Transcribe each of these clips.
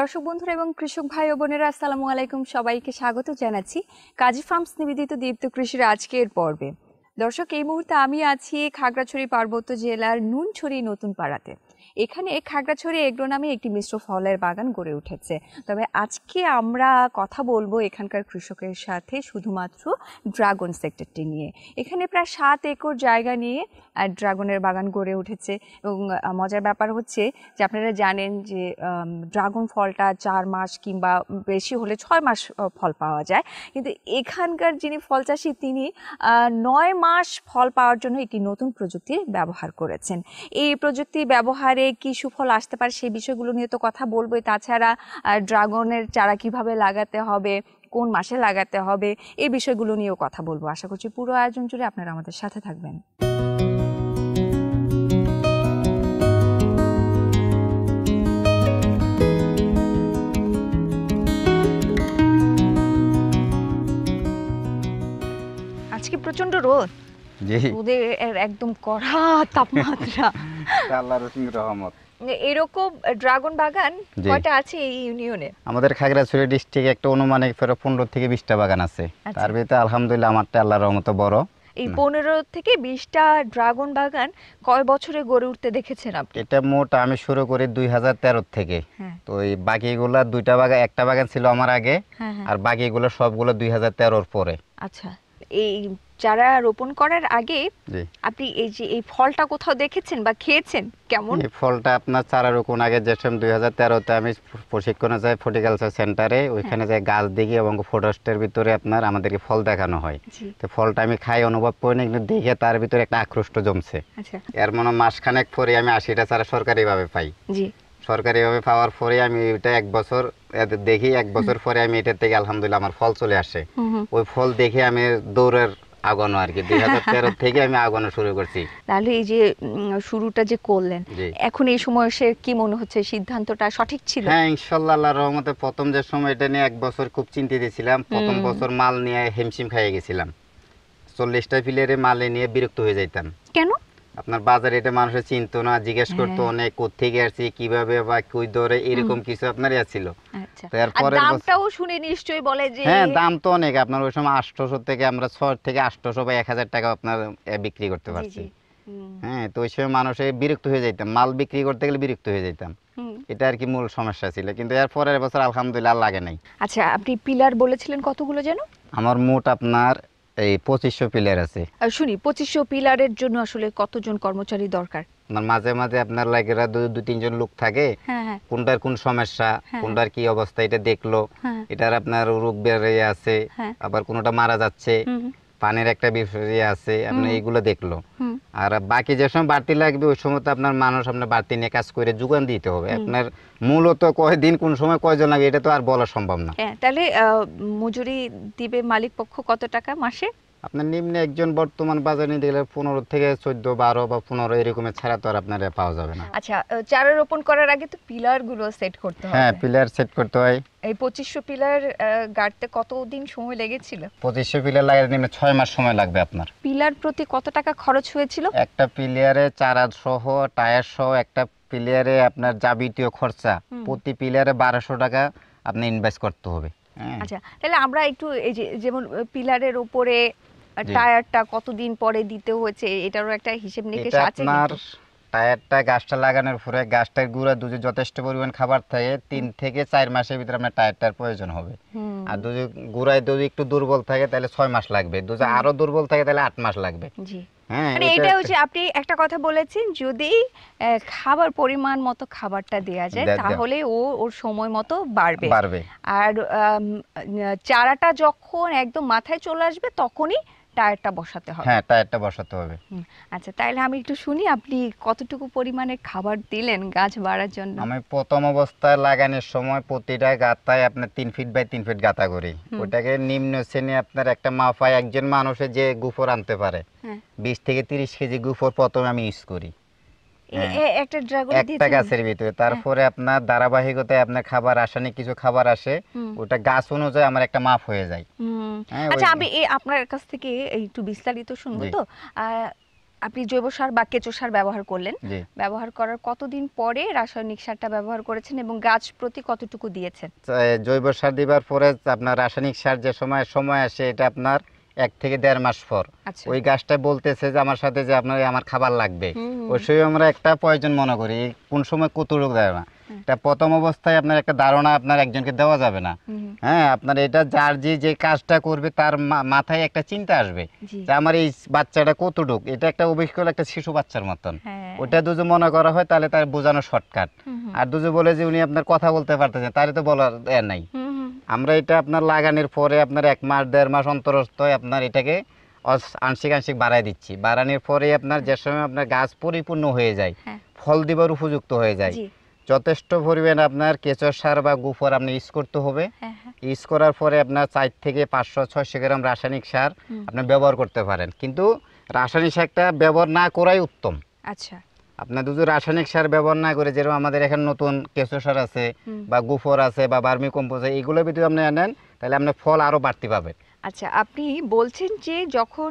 দর্শক বন্ধুরা এবং কৃষক ভাই ও বোনেরা আসসালামু আলাইকুম সবাইকে স্বাগত জানাচ্ছি কাজী ফার্মস নিবেদিত দীপ্ত কৃষির আজকের পর্বে দর্শক এই মুহূর্তে আমি আছি খাগড়াছড়ি পার্বত্য জেলার নুনছড়ি নতুন পাড়াতে এখানে খাগড়াছড়ি এগ্রো নামে একটি মিশ্র ফলের বাগান গড়ে উঠেছে তবে আজকে আমরা কথা বলবো এখানকার কৃষকের সাথে শুধুমাত্র ড্রাগন সেক্টরটি নিয়ে এখানে প্রায় সাত একর জায়গা নিয়ে ড্রাগনের বাগান গড়ে উঠেছে এবং মজার ব্যাপার হচ্ছে যে আপনারা জানেন যে ড্রাগন ফলটা চার মাস কিংবা বেশি হলে ছয় মাস ফল পাওয়া যায় কিন্তু এখানকার যিনি ফল চাষি তিনি নয় মাস ফল পাওয়ার জন্য একটি নতুন প্রযুক্তি ব্যবহার করেছেন এই প্রযুক্তি ব্যবহারে কি সুফল আসতে পারে সেই বিষয়গুলো নিয়ে তো কথা বলবোই তাছাড়া ড্রাগনের চারা কিভাবে লাগাতে হবে কোন মাসে লাগাতে হবে এই বিষয়গুলো নিয়েও কথা বলবো আশা করছি পুরো আয়োজন জুড়ে আপনারা আমাদের সাথে থাকবেন আজকে প্রচন্ড রোদ একদম কড়া তাপমাত্রা আল্লাহর রহমত এরকম ড্রাগন বাগান কয়টা আছে এই ইউনিয়নে আমাদের খাগড়াছড়ি একটা অনুমানিক ফেরো পনেরো থেকে বিশটা বাগান আছে আচ্ছা। তার ভিতরে আলহামদুলিল্লাহ আমারটা আল্লাহর রহমত বড় এই পনেরো থেকে বিশটা ড্রাগন বাগান কয় বছরে গড়ে উঠতে দেখেছেন আপনি এটা মোট আমি শুরু করি দুই হাজার থেকে হ্যাঁ। তো এই বাকিগুলা দুইটা বাগান একটা বাগান ছিল আমার আগে হ্যাঁ, হ্যাঁ। আর বাকিগুলো সবগুলো দুই হাজার তেরোর পরে আচ্ছা এই যারা রোপণ করার আগে আপনি এই যে এই ফলটা কোথাও দেখেছেন বা খেয়েছেন কেমন এই ফলটা আপনার চারা রোপণ আগে সময় দুই হাজার তেরোতে আমি প্রশিক্ষণে যাই ফর্টিকালচার সেন্টারে হ্যাঁ। ওইখানে যাই গাছ দেখি এবং ফরেস্টের ভিতরে আপনার আমাদেরকে ফল দেখানো হয় তো ফলটা আমি খাই অনুভব করিনি কিন্তু দেখে তার ভিতরে একটা আকৃষ্ট জমছে আচ্ছা। এর মনে মাসখানেক পরে আমি আশিটা চারা সরকারিভাবে পাই জি সরকারিভাবে পাওয়ার পরে আমি এটা এক বছর দেখি এক বছর পরে আমি এটার থেকে আলহামদুলিল্লাহ আমার ফল চলে আসে ওই ফল দেখে আমি দৌড়ের আগানো আর কি দুই হাজার তেরো থেকে আমি আগানো শুরু করছি তাহলে এই যে শুরুটা যে করলেন এখন এই সময় সে কি মনে হচ্ছে সিদ্ধান্তটা সঠিক ছিল হ্যাঁ ইনশাল্লাহ আল্লাহর রহমতে প্রথম যে সময়টা নিয়ে এক বছর খুব চিন্তিত ছিলাম প্রথম বছর মাল নিয়ে হেমসিম খাইয়ে গেছিলাম চল্লিশটা ফিলিয়ারে মালে নিয়ে বিরক্ত হয়ে যাইতাম কেন আপনার বাজারে এটা মানুষের চিনতো না জিজ্ঞেস করতো হ্যাঁ। অনেক কোথেকে আসছি কিভাবে বা কই দরে এরকম কিছু আপনার ছিল হ্যাঁ। আচ্ছা। হ্যাঁ, হ্যাঁ, মাল বিক্রি করতে গেলে বিরক্ত হয়ে যেতাম এটা আর কি মূল সমস্যা ছিল কিন্তু এর পরের বছর আলহামদুলিল্লাহ লাগে নাই আচ্ছা আপনি পিলার বলেছিলেন কতগুলো যেন আমার মোট আপনার এই পঁচিশশো পিলার আছে শুনি পঁচিশশো পিলারের জন্য আসলে কতজন কর্মচারী দরকার মানে মাঝে মাঝে আপনার লাগেরা দু তিনজন লোক থাকে হ্যাঁ, হ্যাঁ। কোনটার কোন সমস্যা হ্যাঁ, কোনটার কি অবস্থা এটা দেখলো এটার আপনার রোগ বেড়ে আছে আবার কোনটা মারা যাচ্ছে পানির একটা বিষয় আছে আপনি এইগুলো দেখলো আর বাকি যে সময় বাড়তি লাগবে ওই সময় তো আপনার মানুষ আপনার বাড়তি নিয়ে কাজ করে যোগান দিতে হবে আপনার মূলত কয়দিন কোন সময় কয়জন লাগে এটা তো আর বলা সম্ভব না তাহলে মজুরি দিবে মালিক পক্ষ কত টাকা মাসে আপনার নিম্নে একজন বর্তমান বাজারে নিতে গেলে পনেরো থেকে চোদ্দ বারো বা পনেরো এরকমের ছাড়া তো আর আপনার পাওয়া যাবে না আচ্ছা চারা রোপণ করার আগে তো পিলার গুলো সেট করতে হয় হ্যাঁ পিলার সেট করতে হয় এই পঁচিশশো পিলার গাড়তে কতদিন সময় লেগেছিল পঁচিশশো পিলার লাগাতে নিম্নে ছয় মাস সময় লাগবে আপনার পিলার প্রতি কত টাকা খরচ হয়েছিল একটা পিলারে চারা সহ টায়ার সহ একটা পিলারে আপনার যাবতীয় খরচা প্রতি পিলারে বারোশো টাকা আপনি ইনভেস্ট করতে হবে হ্যাঁ। আচ্ছা তাহলে আমরা একটু এই যে যেমন পিলারের উপরে টায়ারটা কতদিন পরে দিতে হয়েছে এটারও একটা হিসেব নিকেশ আছে আপনার টায়ারটা গাছটা লাগানোর পরে গাছটার গুঁড়া দুধে যথেষ্ট পরিমাণ খাবার থাকে তিন থেকে চার মাসের ভিতরে আপনার টায়ারটার প্রয়োজন হবে আর দুধে গুঁড়ায় যদি একটু দুর্বল থাকে তাহলে ছয় মাস লাগবে দুধে আরো দুর্বল থাকে তাহলে আট মাস লাগবে হ্যাঁ, মানে আপনি একটা কথা বলেছেন যদি খাবার পরিমাণ মতো খাবারটা দেয়া যায় তাহলে ও ওর সময় মতো বাড়বে আর চারাটা যখন একদম মাথায় চলে আসবে তখনই টায়ারটা বসাতে হবে হ্যাঁ টায়ারটা বসাতে হবে আচ্ছা তাহলে আমি একটু শুনি আপনি কতটুকু পরিমাণে খাবার দিলেন গাছ বাড়ার জন্য আমি প্রথম অবস্থায় লাগানোর সময় প্রতিটা গাতায় আপনার তিন ফিট বাই তিন ফিট গাতা করি ওটাকে নিম্ন শ্রেণী আপনার একটা মাফায় একজন মানুষের যে গুফর আনতে পারে হ্যাঁ। বিশ থেকে তিরিশ কেজি গুফর প্রথমে আমি ইউজ করি হ্যাঁ। একটা গাছের ভিতরে তারপরে হ্যাঁ। আপনার ধারাবাহিকতায় আপনার খাবার রাসায়নিক কিছু খাবার আসে ওটা গাছ অনুযায়ী আমার একটা মাপ হয়ে যায় হ্যাঁ, আচ্ছা আমি আপনার কাছ থেকে একটু বিস্তারিত শুনবো তো আপনি জৈব সার বা কেঁচো সার ব্যবহার করলেন ব্যবহার করার কতদিন পরে রাসায়নিক সারটা ব্যবহার করেছেন এবং গাছ প্রতি কতটুকু দিয়েছেন জৈব সার দিবার পরে আপনার রাসায়নিক সার যে সময় সময় আসে এটা আপনার এক থেকে দেড় মাস পর আচ্ছা। ওই গাছটা বলতেছে যে আমার সাথে যে আপনার আমার খাবার লাগবে অবশ্যই আমরা একটা প্রয়োজন মনে করি কোন সময় কত রোগ দেয় না এটা প্রথম অবস্থায় আপনার একটা ধারণা আপনার একজনকে দেওয়া যাবে না হ্যাঁ আপনার এটা যার যে যে কাজটা করবে তার মাথায় একটা চিন্তা আসবে যে আমার এই বাচ্চাটা কতটুক এটা একটা অভিজ্ঞতা একটা শিশু বাচ্চার মতন হ্যাঁ। ওটা দুজো মনে করা হয় তাহলে তার বোঝানো শর্টকাট আর দুজো বলে যে উনি আপনার কথা বলতে পারতেছেন তাহলে তো বলার নাই আমরা এটা আপনার লাগানোর পরে আপনার এক মাস দেড় মাস অন্তর আপনার এটাকে আংশিক আংশিক বাড়াই দিচ্ছি বাড়ানোর পরে আপনার যে সময় আপনার গাছ পরিপূর্ণ হয়ে যায় হ্যাঁ। ফল দেবার উপযুক্ত হয়ে যায় যথেষ্ট পরিমাণ আপনার কেঁচো সার বা গুফর আপনি ইউজ করতে হবে ইউজ হ্যাঁ, হ্যাঁ। করার পরে আপনার চার থেকে পাঁচশো ছয়শো গ্রাম রাসায়নিক সার আপনি ব্যবহার করতে পারেন কিন্তু রাসায়নিক সারটা ব্যবহার না করাই উত্তম আচ্ছা আপনার দুধ রাসায়নিক সার ব্যবহার না করে যেরকম আমাদের এখানে নতুন কেঁচো সার আছে বা গুফর আছে বা বার্মি কম্পোজ এগুলো যদি আপনি আনেন তাহলে আপনি ফল আরও বাড়তি পাবেন আচ্ছা আপনি বলছেন যে যখন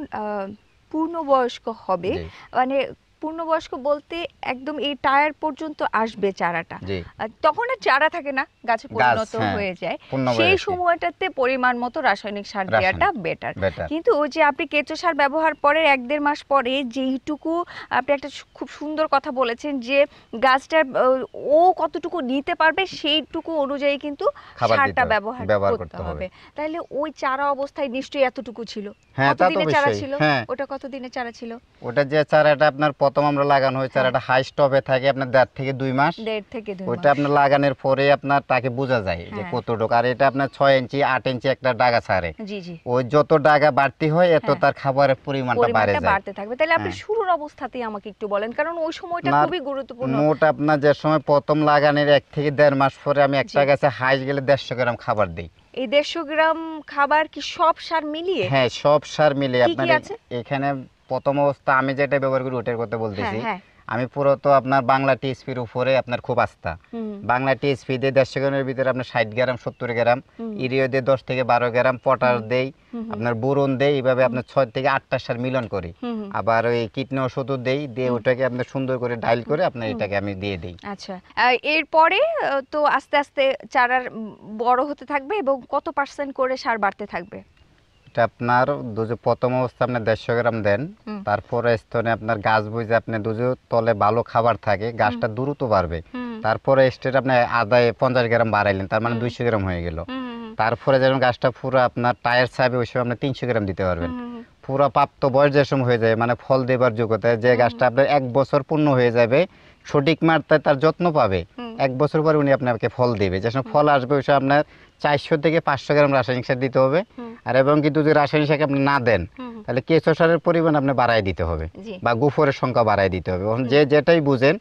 পূর্ণবয়স্ক হবে মানে পূর্ণবয়স্ক বলতে একদম এই টায়ার পর্যন্ত আসবে চারাটা তখন আর চারা থাকে না গাছে পরিণত হ্যাঁ, হয়ে যায় সেই সময়টাতে পরিমাণ মতো রাসায়নিক সার দেওয়াটা বেটার কিন্তু ওই যে আপনি কেঁচো সার ব্যবহার করে এক দেড় মাস পরে যেইটুকু আপনি একটা খুব সুন্দর কথা বলেছেন যে গাছটা ও কতটুকু নিতে পারবে সেইটুকু অনুযায়ী কিন্তু সারটা ব্যবহার করতে হবে তাহলে ওই চারা অবস্থায় নিশ্চয়ই এতটুকু ছিল হ্যাঁ, কতদিনে চারা ছিল হ্যাঁ। ওটা কতদিনে চারা ছিল ওটা যে চারাটা আপনার প্রথম আমরা লাগানো হয়েছে আর একটা হাই স্টপে থাকে আপনার দেড় থেকে দুই মাস দেড় থেকে ওইটা আপনার লাগানোর পরে আপনার তাকে বোঝা যায় যে কত হ্যাঁ। কতটুকু আর এটা আপনার ছয় ইঞ্চি আট ইঞ্চি একটা ডাগা ছাড়ে ওই যত ডাগা বাড়তি হয় এত হ্যাঁ। তার খাবারের পরিমাণটা বাড়ে যায় বাড়তে থাকবে তাহলে আপনি হ্যাঁ। শুরুর অবস্থাতেই আমাকে একটু বলেন কারণ ওই সময়টা খুবই গুরুত্বপূর্ণ মোট আপনার যে সময় প্রথম লাগানোর এক থেকে দেড় মাস পরে আমি একটা গাছে হাইস গেলে দেড়শো গ্রাম খাবার দিই এই দেড়শো গ্রাম খাবার কি সব সার মিলিয়ে হ্যাঁ সব সার মিলিয়ে আপনার এখানে প্রথম অবস্থা আমি যেটা ব্যবহার করি ওটার কথা হ্যাঁ, বলতেছি হ্যাঁ। আমি পুরো তো আপনার বাংলা টিএসপির উপরে আপনার খুব আস্থা বাংলা টিএসপি দিয়ে দেড়শো গ্রামের ভিতরে আপনার ষাট গ্রাম সত্তর গ্রাম ইরিও দিয়ে দশ থেকে বারো গ্রাম পটার দেই আপনার বোরন দেয় এইভাবে আপনার ছয় থেকে আটটা সার মিলন করি আবার ওই কীটন ওষুধ দেই দিয়ে ওটাকে আপনার সুন্দর করে ডাইল করে আপনার এটাকে আমি দিয়ে দিই আচ্ছা এরপরে তো আস্তে আস্তে চারার বড় হতে থাকবে এবং কত পার্সেন্ট করে সার বাড়তে থাকবে এটা আপনার দুজো প্রথম অবস্থা আপনি দেড়শো গ্রাম দেন তারপরে স্থানে আপনার গাছ বুঝে আপনি দুজো তলে ভালো খাবার থাকে গাছটা দ্রুত বাড়বে তারপরে স্টেট আপনি আদায় পঞ্চাশ গ্রাম বাড়াইলেন তার মানে দুইশো গ্রাম হয়ে গেল তারপরে যেমন গাছটা পুরো আপনার টায়ার সাহেবে ওই সময় আপনি তিনশো গ্রাম দিতে পারবেন পুরো প্রাপ্ত বয়স যে সময় হয়ে যায় মানে ফল দেবার যোগ্যতায় যে গাছটা আপনার এক বছর পূর্ণ হয়ে যাবে সঠিক মাত্রায় তার যত্ন পাবে এক বছর পরে উনি আপনাকে ফল দেবে যে সময় ফল আসবে ওই সময় আপনার চারশো থেকে পাঁচশো গ্রাম রাসায়নিক সার দিতে হবে আর এবং কিন্তু যদি রাসায়নিক সার আপনি না দেন তাহলে কেঁচো সারের পরিমাণ আপনি বাড়াই দিতে হবে বা গুফরের সংখ্যা বাড়াই দিতে হবে যে যেটাই বুঝেন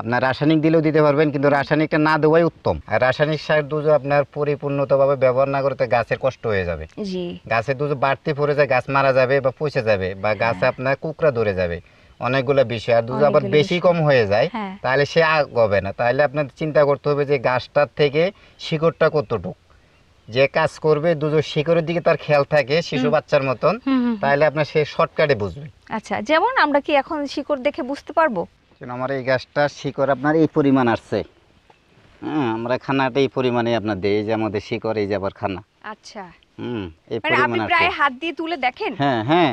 আপনার রাসায়নিক দিলেও দিতে পারবেন কিন্তু রাসায়নিকটা না দেওয়াই উত্তম আর রাসায়নিক সার দুজ আপনার পরিপূর্ণতভাবে ব্যবহার না করতে গাছের কষ্ট হয়ে যাবে গাছের দুজ বাড়তি পড়ে যায় গাছ মারা যাবে বা পচে যাবে বা হ্যাঁ। গাছে আপনার কুকরা ধরে যাবে অনেকগুলো বিষয় আর দুধ আবার বেশি কম হয়ে যায় হ্যাঁ। তাহলে সে আগবে না তাহলে আপনার চিন্তা করতে হবে যে গাছটার থেকে শিকড়টা কতটুকু যে কাজ করবে দুজো শিকড়ের দিকে তার খেয়াল থাকে শিশু বাচ্চার মতন তাহলে আপনার সে শর্টকাটে বুঝবে আচ্ছা যেমন আমরা কি এখন শিকড় দেখে বুঝতে পারবো আমার এই গাছটা শিকড় আপনার এই পরিমাণ আসছে হ্যাঁ আমরা খানাটা এই পরিমাণে আপনার যে আমাদের শিকড় এই যাবার খানা আচ্ছা হুম এই মানে প্রায় হাত দিয়ে তুলে দেখেন হ্যাঁ হ্যাঁ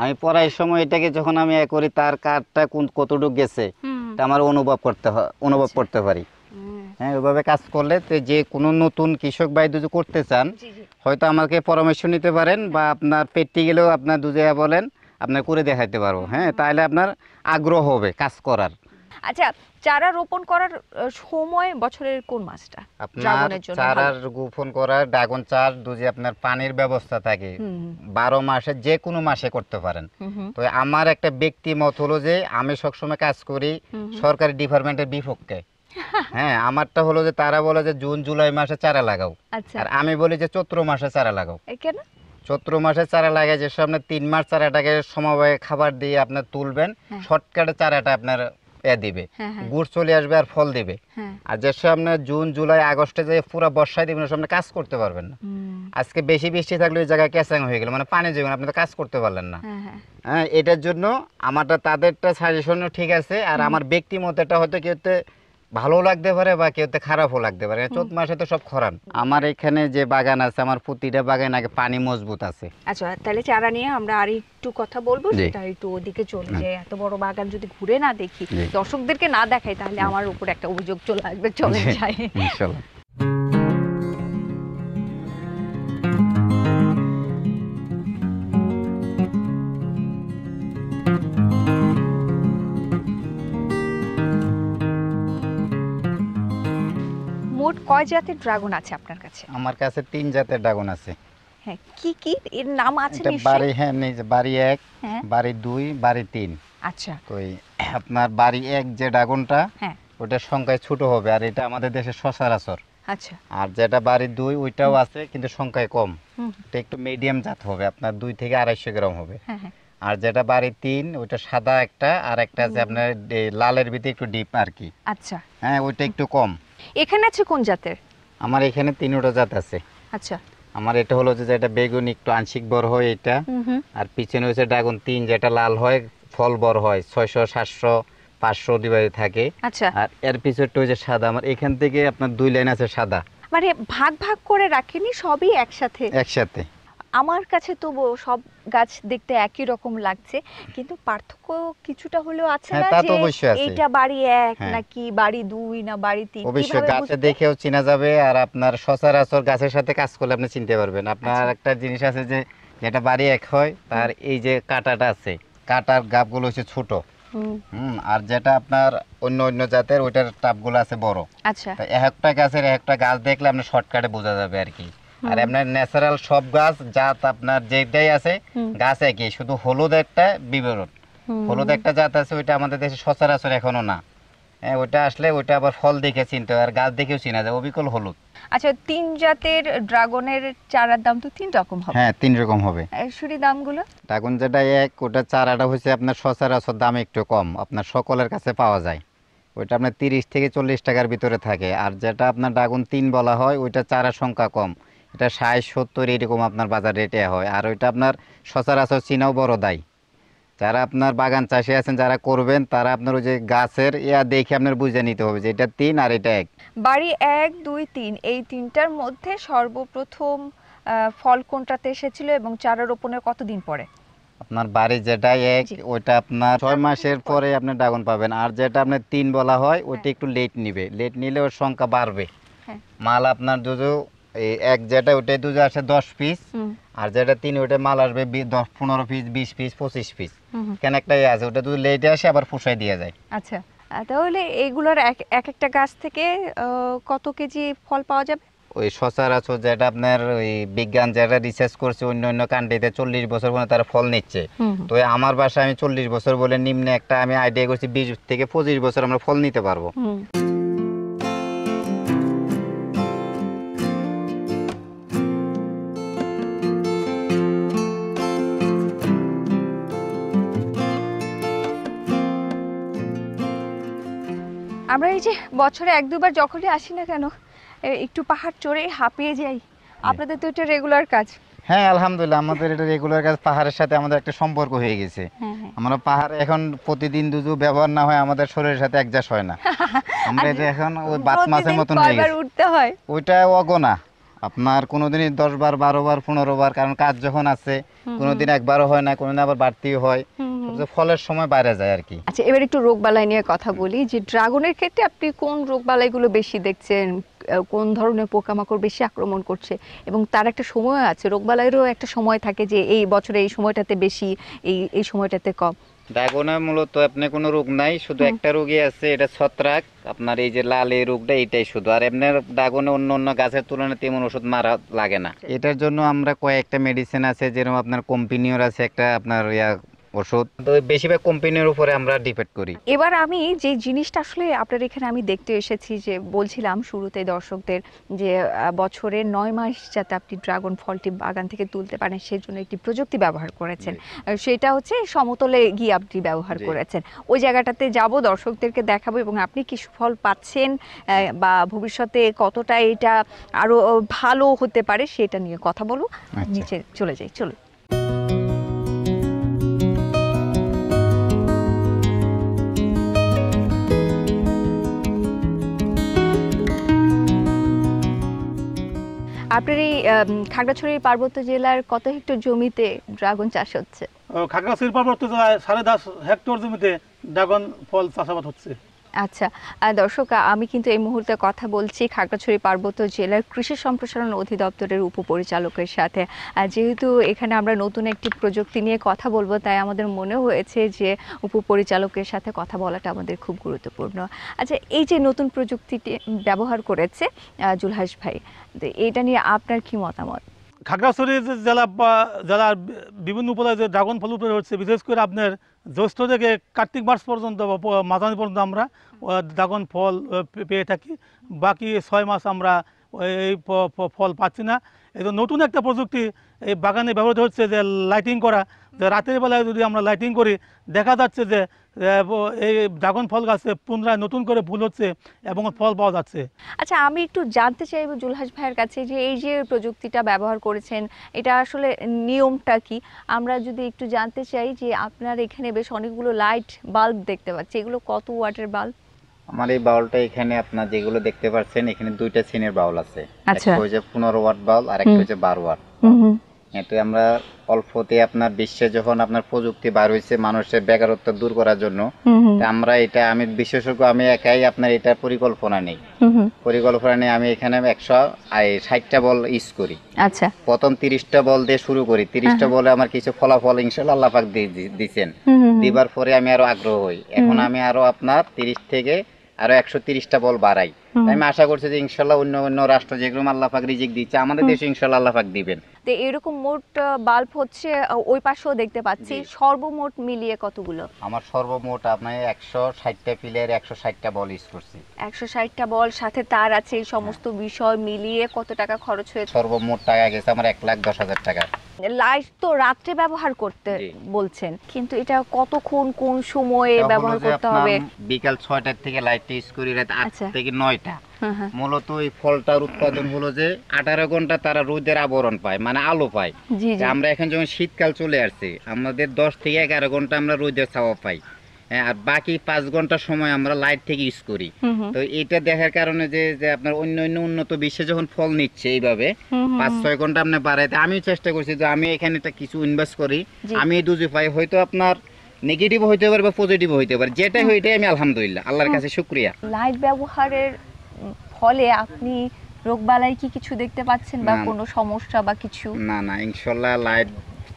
আমি পড়ার সময় এটাকে যখন আমি করি তার কাঠটা কোন কতটুকু গেছে তা আমার অনুভব করতে অনুভব আচ্ছা। করতে পারি হ্যাঁ ওইভাবে কাজ করলে যে কোনো নতুন কৃষক ভাই দুধ করতে চান হয়তো আমাকে পরামর্শ নিতে পারেন বা আপনার পেটটি গেলেও আপনার দুধে বলেন আপনার করে দেখাইতে পারবো হ্যাঁ তাহলে আপনার আগ্রহ হবে কাজ করার আচ্ছা চারা রোপণ করার সময় বছরের কোন মাসটা আপনার চারা গোপন করার ড্রাগন চার দুজি আপনার পানির ব্যবস্থা থাকে বারো মাসে যে কোনো মাসে করতে পারেন তো আমার একটা ব্যক্তি মত হলো যে আমি সবসময় কাজ করি সরকারি ডিপার্টমেন্টের বিপক্ষে হ্যাঁ আমারটা হলো যে তারা বলে যে জুন জুলাই মাসে চারা লাগাও আচ্ছা। আর আমি বলি যে চৈত্র মাসে চারা লাগাও কেন চৈত্র মাসে চারা লাগে যে সামনে তিন মাস চারাটাকে সমবায়ে খাবার দিয়ে আপনার তুলবেন হ্যাঁ। শর্টকাটে চারাটা আপনার এ দিবে হ্যাঁ, হ্যাঁ। গুড় চলে আসবে আর ফল দিবে আর যে সামনে জুন জুলাই আগস্টে যে পুরো বর্ষায় দিবেন সামনে কাজ করতে পারবেন না আজকে বেশি বৃষ্টি থাকলে ওই জায়গায় ক্যাচাং হয়ে গেল মানে পানি জমে আপনি তো কাজ করতে পারলেন না হ্যাঁ এটার জন্য আমারটা তাদেরটা সাজেশনও ঠিক আছে আর আমার ব্যক্তিমত এটা হয়তো কেউ ভালো লাগতে পারে বা কেউ খারাপও লাগতে পারে চোদ্দ মাসে তো সব খরান আমার এখানে যে বাগান আছে আমার প্রতিটা বাগান আগে পানি মজবুত আছে আচ্ছা তাহলে চারা নিয়ে আমরা আর একটু কথা বলবো সেটা একটু ওদিকে চলে যায় এত বড় বাগান যদি ঘুরে না দেখি দর্শকদেরকে না দেখাই তাহলে আমার উপর একটা অভিযোগ চলে আসবে চলে যায় ইনশাআল্লাহ কয় জাতের ড্রাগন আছে আপনার কাছে আমার কাছে তিন জাতের ড্রাগন আছে হ্যাঁ কি কি এর নাম আছে বাড়ি হ্যাঁ বাড়ি এক হ্যাঁ। বাড়ি দুই বাড়ি তিন আচ্ছা আপনার বাড়ি এক যে ড্রাগনটা হ্যাঁ ওটার সংখ্যায় ছোট হবে আর এটা আমাদের দেশে সচরাচর আচ্ছা আর যেটা বাড়ি দুই ওইটাও আছে কিন্তু সংখ্যায় কম একটু মিডিয়াম জাত হবে আপনার দুই থেকে আড়াইশো গ্রাম হবে হ্যাঁ, হ্যাঁ। আর যেটা বাড়ি তিন ওইটা সাদা একটা আর একটা যে আপনার লালের ভিতরে একটু ডিপ আর কি আচ্ছা হ্যাঁ ওইটা একটু কম এখানে আছে কোন জাতের আমার এখানে তিনটা জাত আছে আচ্ছা আমার এটা হলো যে এটা বেগুন একটু আংশিক বড় হয় এটা আর পিছনে হচ্ছে ড্রাগন তিন যেটা লাল হয় ফল বড় হয় ছয়শো সাতশো পাঁচশো দিবাই থাকে আচ্ছা আর এর পিছনটা যে সাদা আমার এখান থেকে আপনার দুই লাইন আছে সাদা মানে ভাগ ভাগ করে রাখেনি সবই একসাথে একসাথে আমার কাছে তো সব গাছ দেখতে একই রকম লাগছে কিন্তু পার্থক্য কিছুটা হলেও আছে হ্যাঁ, না যে এটা বাড়ি এক হ্যাঁ। নাকি বাড়ি দুই না বাড়ি তিন অবশ্যই গাছে দেখেও চেনা যাবে আর আপনার সচরাচর গাছের সাথে কাজ করলে আপনি চিনতে পারবেন আচ্ছা। আপনার একটা জিনিস আছে যে যেটা বাড়ি এক হয় তার এই যে কাটাটা আছে কাঁটার গাবগুলো হচ্ছে ছোট হুম আর যেটা আপনার অন্য অন্য জাতের ওইটার টাপগুলো আছে বড় আচ্ছা একটা গাছের একটা গাছ দেখলে আপনি শর্টকাটে বোঝা যাবে আর কি আর আপনার ন্যাচারাল সব গাছ জাত আপনার যেটাই আছে গাছ একই শুধু হলুদ একটা বিবরণ হলুদ একটা জাত আছে ওইটা আমাদের দেশে সচরাচর এখনো না হ্যাঁ ওইটা আসলে ওইটা আবার ফল দেখে চিনতে আর গাছ দেখেও চিনা যায় অবিকল হলুদ আচ্ছা তিন জাতের ড্রাগনের চারার দাম তো তিন রকম হবে হ্যাঁ তিন রকম হবে শুরি দামগুলো ড্রাগন যেটা এক ওটা চারাটা হচ্ছে আপনার সচরাচর দাম একটু কম আপনার সকলের কাছে পাওয়া যায় ওইটা আপনার তিরিশ থেকে চল্লিশ টাকার ভিতরে থাকে আর যেটা আপনার ড্রাগন তিন বলা হয় ওইটা চারা সংখ্যা কম এটা ষাট সত্তর এরকম আপনার বাজার রেটে হয় আর ওইটা আপনার সচরাচর চীনাও বড় দায় যারা আপনার বাগান চাষে আছেন যারা করবেন তারা আপনার ওই যে গাছের ইয়া দেখে আপনার বুঝে নিতে হবে যে এটা তিন আর এটা এক বাড়ি এক দুই তিন এই তিনটার মধ্যে সর্বপ্রথম ফল কোনটাতে এসেছিল এবং চারা রোপণের কতদিন পরে আপনার বাড়ি যেটা এক ওইটা আপনার ছয় মাসের পরে আপনি ড্রাগন পাবেন আর যেটা আপনার তিন বলা হয় ওইটা হ্যাঁ। একটু লেট নিবে লেট নিলে ওর সংখ্যা বাড়বে হ্যাঁ। মাল আপনার যদিও এক যেটা ওটাই দুধ আসে দশ পিস আর যেটা তিন ওটা মাল আসবে দশ পনেরো পিস বিশ পিস পঁচিশ পিস কেন একটা আছে ওটা দুধ লেটে আসে আবার পোষায় দিয়ে যায় আচ্ছা তাহলে এগুলোর এক একটা গাছ থেকে কত কেজি ফল পাওয়া যাবে ওই সচরাচর যেটা আপনার ওই বিজ্ঞান যেটা রিসার্চ করছে অন্য অন্য কান্ট্রিতে চল্লিশ বছর পর্যন্ত তারা ফল নিচ্ছে তো আমার বাসায় আমি চল্লিশ বছর বলে নিম্নে একটা আমি আইডিয়া করছি বিশ থেকে পঁচিশ বছর আমরা ফল নিতে পারবো বছরে এক দুবার যখনই আসি না কেন একটু পাহাড় চড়ে হাঁপিয়ে যাই হ্যাঁ। আপনাদের তো এটা রেগুলার কাজ হ্যাঁ আলহামদুলিল্লাহ আমাদের এটা রেগুলার কাজ পাহাড়ের সাথে আমাদের একটা সম্পর্ক হয়ে গেছে হ্যাঁ, হ্যাঁ। আমরা পাহাড়ে এখন প্রতিদিন দুজু ব্যবহার না হয় আমাদের শরীরের সাথে একজাস হয় না আমরা এটা এখন ওই বাত মাছের মতন হয়ে গেছে উঠতে হয় ওইটা অগোনা আপনার কোনোদিনই দশ বার বারো বার পনেরো বার কারণ কাজ যখন আছে কোনোদিন একবারও হয় না কোনোদিন আবার বাড়তিও হয় ফলের সময় বাইরে যায় আর কি আচ্ছা এবার একটু রোগবালাই নিয়ে কথা বলি যে ড্রাগনের ক্ষেত্রে আপনি কোন রোগবালাইগুলো বেশি দেখছেন কোন ধরনের পোকামাকড় বেশি আক্রমণ করছে এবং তার একটা সময় আছে রোগবালাইয়েরও একটা সময় থাকে যে এই বছরে এই সময়টাতে বেশি এই এই সময়টাতে কম ড্রাগনে মূলত আপনি কোনো রোগ নাই শুধু একটা রোগই আছে এটা ছত্রাক আপনার এই যে লাল এই রোগটা এটাই শুধু আর এমনি ড্রাগনে অন্য অন্য গাছের তুলনায় তেমন ওষুধ মারা লাগে না আচ্ছা। এটার জন্য আমরা কয়েকটা মেডিসিন আছে যেরকম আপনার কম্পিনিয়র আছে একটা আপনার ইয়া ওষুধ বেশিরভাগ কোম্পানির উপরে আমরা ডিপেন্ড করি এবার আমি যে জিনিসটা আসলে আপনার এখানে আমি দেখতে এসেছি যে বলছিলাম শুরুতে দর্শকদের যে বছরে নয় মাস যাতে আপনি ড্রাগন ফলটি বাগান থেকে তুলতে পারেন সেই জন্য একটি প্রযুক্তি ব্যবহার করেছেন সেটা হচ্ছে সমতলে গিয়ে আপনি ব্যবহার করেছেন ওই জায়গাটাতে যাব দর্শকদেরকে দেখাবো এবং আপনি কি ফল পাচ্ছেন বা ভবিষ্যতে কতটা এটা আরও ভালো হতে পারে সেটা নিয়ে কথা বলো আচ্ছা। নিচে চলে যাই চলুন আপনার এই খাগড়াছড়ি পার্বত্য জেলার কত হেক্টর জমিতে ড্রাগন চাষ হচ্ছে খাগড়াছড়ি পার্বত্য জেলায় সাড়ে দশ হেক্টর জমিতে ড্রাগন ফল চাষাবাদ হচ্ছে আচ্ছা দর্শক আমি কিন্তু এই মুহূর্তে কথা বলছি খাগড়াছড়ি পার্বত্য জেলার কৃষি সম্প্রসারণ অধিদপ্তরের উপপরিচালকের সাথে যেহেতু এখানে আমরা নতুন একটি প্রযুক্তি নিয়ে কথা বলবো তাই আমাদের মনে হয়েছে যে উপপরিচালকের সাথে কথা বলাটা আমাদের খুব গুরুত্বপূর্ণ আচ্ছা এই যে নতুন প্রযুক্তিটি ব্যবহার করেছে জুলহাস ভাই এটা নিয়ে আপনার কি মতামত খাগড়াছড়ি যে জেলা বা জেলার বিভিন্ন উপজেলায় যে ড্রাগন ফল উপরে হচ্ছে বিশেষ করে আপনার জ্যৈষ্ঠ থেকে কার্তিক মাস পর্যন্ত বা পর্যন্ত আমরা ড্রাগন ফল পেয়ে থাকি বাকি ছয় মাস আমরা এই ফল পাচ্ছি না এই নতুন একটা প্রযুক্তি এই বাগানে ব্যবহৃত হচ্ছে যে লাইটিং করা যে রাতের বেলায় যদি আমরা লাইটিং করি দেখা যাচ্ছে যে এই ড্রাগন ফল গাছে পুনরায় নতুন করে ফুল হচ্ছে এবং ফল পাওয়া যাচ্ছে আচ্ছা আমি একটু জানতে চাইব জুলহাস ভাইয়ের কাছে যে এই যে প্রযুক্তিটা ব্যবহার করেছেন এটা আসলে নিয়মটা কি আমরা যদি একটু জানতে চাই যে আপনার এখানে বেশ অনেকগুলো লাইট বাল্ব দেখতে পাচ্ছি এগুলো কত ওয়াটের বাল্ব আমার এই বাউলটা এখানে আপনার যেগুলো দেখতে পাচ্ছেন এখানে দুইটা শ্রেণীর বাউল আছে আচ্ছা একটা হচ্ছে পনেরো ওয়াট বাউল আর একটা হচ্ছে বারো ওয়াট এতে আমরা অল্পতে আপনার বিশ্বে যখন আপনার প্রযুক্তি বার হয়েছে মানুষের বেকারত্ব দূর করার জন্য আমরা এটা আমি বিশেষজ্ঞ আমি একাই আপনার এটা পরিকল্পনা নেই পরিকল্পনা নেই আমি এখানে একশো ষাটটা বল ইউজ করি আচ্ছা প্রথম তিরিশটা বল দিয়ে শুরু করি তিরিশটা বলে আমার কিছু ফলাফল ইনশাল আল্লাহ পাক দিয়েছেন দিবার পরে আমি আরো আগ্রহ হই এখন আমি আরো আপনার তিরিশ থেকে আরো একশো তিরিশটা বল বাড়াই আমি আশা করছি যে ইনশাল্লাহ অন্য অন্য রাষ্ট্র যেগুলো আল্লাহ পাক রিজিক দিচ্ছে আমাদের দেশে ইনশাল্লাহ আল্লাহ পাক দিবেন তো এরকম মোট বাল্ব হচ্ছে ওই পাশেও দেখতে পাচ্ছি সর্বমোট মিলিয়ে কতগুলো আমার সর্বমোট আপনার একশো ষাটটা পিলের একশো ষাটটা বল ইউজ করছি একশো ষাটটা বল সাথে তার আছে এই সমস্ত হ্যাঁ। বিষয় মিলিয়ে কত টাকা খরচ হয়েছে সর্বমোট টাকা গেছে আমার এক লাখ দশ হাজার টাকা লাইট তো রাত্রে ব্যবহার করতে বলছেন কিন্তু এটা কতক্ষণ কোন সময়ে ব্যবহার করতে হবে বিকাল 6টার থেকে লাইট ইউজ করি রাত 8 আচ্ছা। থেকে 9টা মূলত এই ফলটার উৎপাদন হলো যে 18 ঘন্টা তারা রোদের আবরণ পায় মানে আলো পায় আমরা এখন যখন শীতকাল চলে আসছে আমাদের 10 থেকে 11 ঘন্টা আমরা রোদের ছাওয়া পাই হ্যাঁ, আর বাকি পাঁচ ঘন্টা সময় আমরা লাইট থেকে ইউজ করি তো এটা দেখার কারণে যে যে আপনার অন্য অন্য উন্নত বিশ্বে যখন ফল নিচ্ছে এইভাবে পাঁচ ছয় ঘন্টা আপনি বাড়াইতে আমিও চেষ্টা করছি যে আমি এখানে একটা কিছু ইনভেস্ট করি আমি এই দুজি পাই হয়তো আপনার নেগেটিভ হইতে পারে বা পজিটিভ হইতে পারে যেটাই হয় এটাই আমি আলহামদুলিল্লাহ আল্লাহর কাছে শুক্রিয়া লাইট ব্যবহারের ফলে আপনি রোগবালাই কি কিছু দেখতে পাচ্ছেন বা কোনো সমস্যা বা কিছু না না ইনশাল্লাহ লাইট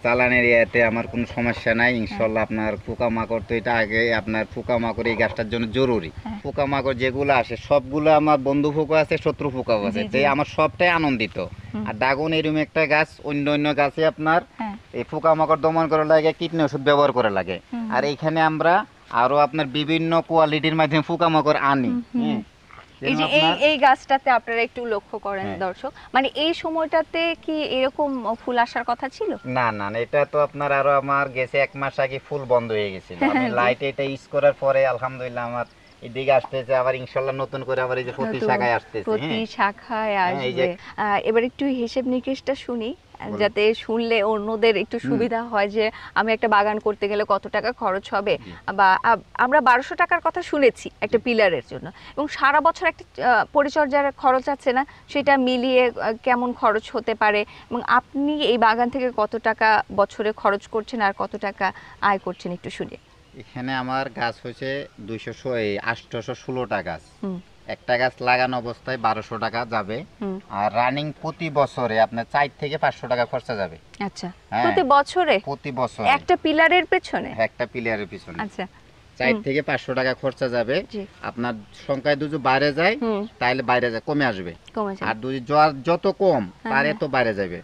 চালানের ইয়াতে আমার কোনো সমস্যা নাই ইনশাল্লাহ আপনার পোকামাকড় তো এটা আগে আপনার পোকামাকড় এই গাছটার জন্য জরুরি হ্যাঁ। পোকামাকড় যেগুলো আসে সবগুলো আমার বন্ধু পোকা আছে শত্রু পোকাও আছে তাই আমার সবটাই আনন্দিত আর ড্রাগন এরম একটা গাছ অন্য অন্য গাছে আপনার হ্যাঁ। এই পোকামাকড় দমন করা লাগে কীটনি ওষুধ ব্যবহার করে লাগে আর এইখানে আমরা আরও আপনার বিভিন্ন কোয়ালিটির মাধ্যমে পোকামাকড় আনি হ্যাঁ এই এই গাছটাতে আপনারা একটু লক্ষ্য করেন হ্যাঁ। দর্শক মানে এই সময়টাতে কি এরকম ফুল আসার কথা ছিল না না এটা তো আপনার আরো আমার গেছে এক মাস আগে ফুল বন্ধ হয়ে গেছিল আমি লাইট এটা ইউজ করার পরে আলহামদুলিল্লাহ আমার এদিকে আসতেছে আবার ইনশাল্লাহ নতুন করে আবার এই যে প্রতি শাখায় আসতেছে হ্যাঁ। প্রতি শাখায় হ্যাঁ, আসবে এবার একটু হিসেব নিকেশটা শুনি যাতে শুনলে অন্যদের একটু সুবিধা হয় যে আমি একটা বাগান করতে গেলে কত টাকা খরচ হবে বা আমরা বারোশো টাকার কথা শুনেছি একটা পিলারের জন্য এবং সারা বছর একটা পরিচর্যার খরচ আছে না সেটা মিলিয়ে কেমন খরচ হতে পারে এবং আপনি এই বাগান থেকে কত টাকা বছরে খরচ করছেন আর কত টাকা আয় করছেন একটু শুনে এখানে আমার গাছ হয়েছে দুইশো আটশোশো ষোলোটা গাছ একটা গাছ লাগানো অবস্থায় বারোশো টাকা যাবে আর রানিং প্রতি বছরে আপনার চার থেকে পাঁচশো টাকা খরচা যাবে আচ্ছা হ্যাঁ। প্রতি বছরে প্রতি বছর একটা পিলারের পেছনে হ্যাঁ, একটা পিলারের পিছনে আচ্ছা চার থেকে পাঁচশো টাকা খরচা যাবে আপনার সংখ্যায় দুজো বাইরে যায় তাহলে বাইরে যায় কমে আসবে আর দুই যত কম পারে হ্যাঁ, হ্যাঁ। তো বাইরে যাবে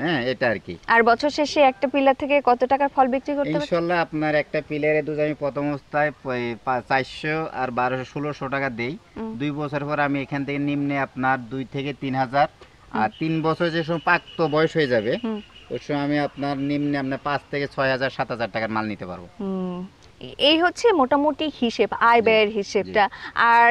হ্যাঁ এটা আর কি আর বছর শেষে একটা পিলার থেকে কত টাকা ফল বিক্রি করতে ইনশাল্লাহ আপনার একটা পিলারে দুজ আমি প্রথম অবস্থায় চারশো আর বারোশো ষোলোশো টাকা দেই দুই বছর পর আমি এখান থেকে নিম্নে আপনার দুই থেকে তিন হাজার আর তিন বছর যে সময় পাক্ত বয়স হয়ে যাবে ওই সময় আমি আপনার নিম্নে আপনার পাঁচ থেকে ছয় হাজার সাত হাজার টাকার মাল নিতে পারবো এই হচ্ছে মোটামুটি হিসেব আয় ব্যয়ের হিসেবটা আর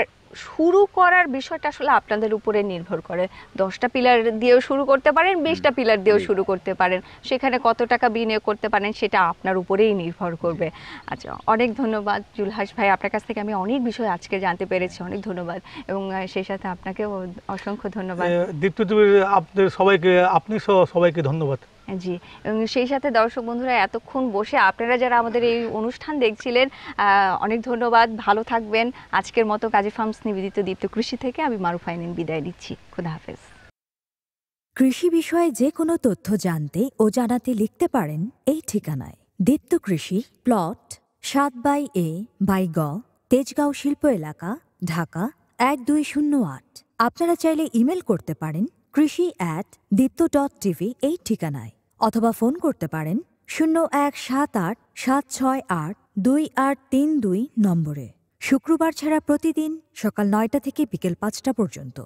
শুরু করার বিষয়টা আসলে আপনাদের উপরে নির্ভর করে দশটা পিলার দিয়েও শুরু করতে পারেন বিশটা পিলার দিয়েও শুরু করতে পারেন সেখানে কত টাকা বিনিয়োগ করতে পারেন সেটা আপনার উপরেই নির্ভর করবে আচ্ছা অনেক ধন্যবাদ জুলহাস ভাই আপনার কাছ থেকে আমি অনেক বিষয় আজকে জানতে পেরেছি অনেক ধন্যবাদ এবং সেই সাথে আপনাকেও অসংখ্য ধন্যবাদ দীপ্ত আপনাদের সবাইকে আপনি সবাইকে ধন্যবাদ হ্যাঁ, জি এবং সেই সাথে দর্শক বন্ধুরা এতক্ষণ বসে আপনারা যারা আমাদের এই অনুষ্ঠান দেখছিলেন অনেক ধন্যবাদ ভালো থাকবেন আজকের মতো কাজী ফার্মস নিবেদিত দীপ্ত কৃষি থেকে আমি মারুফাইনিন বিদায় নিচ্ছি খুদা হাফেজ কৃষি বিষয়ে যে কোনো তথ্য জানতে ও জানাতে লিখতে পারেন এই ঠিকানায় দীপ্ত কৃষি প্লট সাত বাই এ বাই গ তেজগাঁও শিল্প এলাকা ঢাকা এক দুই শূন্য আট আপনারা চাইলে ইমেল করতে পারেন কৃষি অ্যাট দীপ্ত ডট টিভি এই ঠিকানায় অথবা ফোন করতে পারেন শূন্য এক সাত আট সাত ছয় আট দুই আট তিন দুই নম্বরে শুক্রবার ছাড়া প্রতিদিন সকাল নয়টা থেকে বিকেল পাঁচটা পর্যন্ত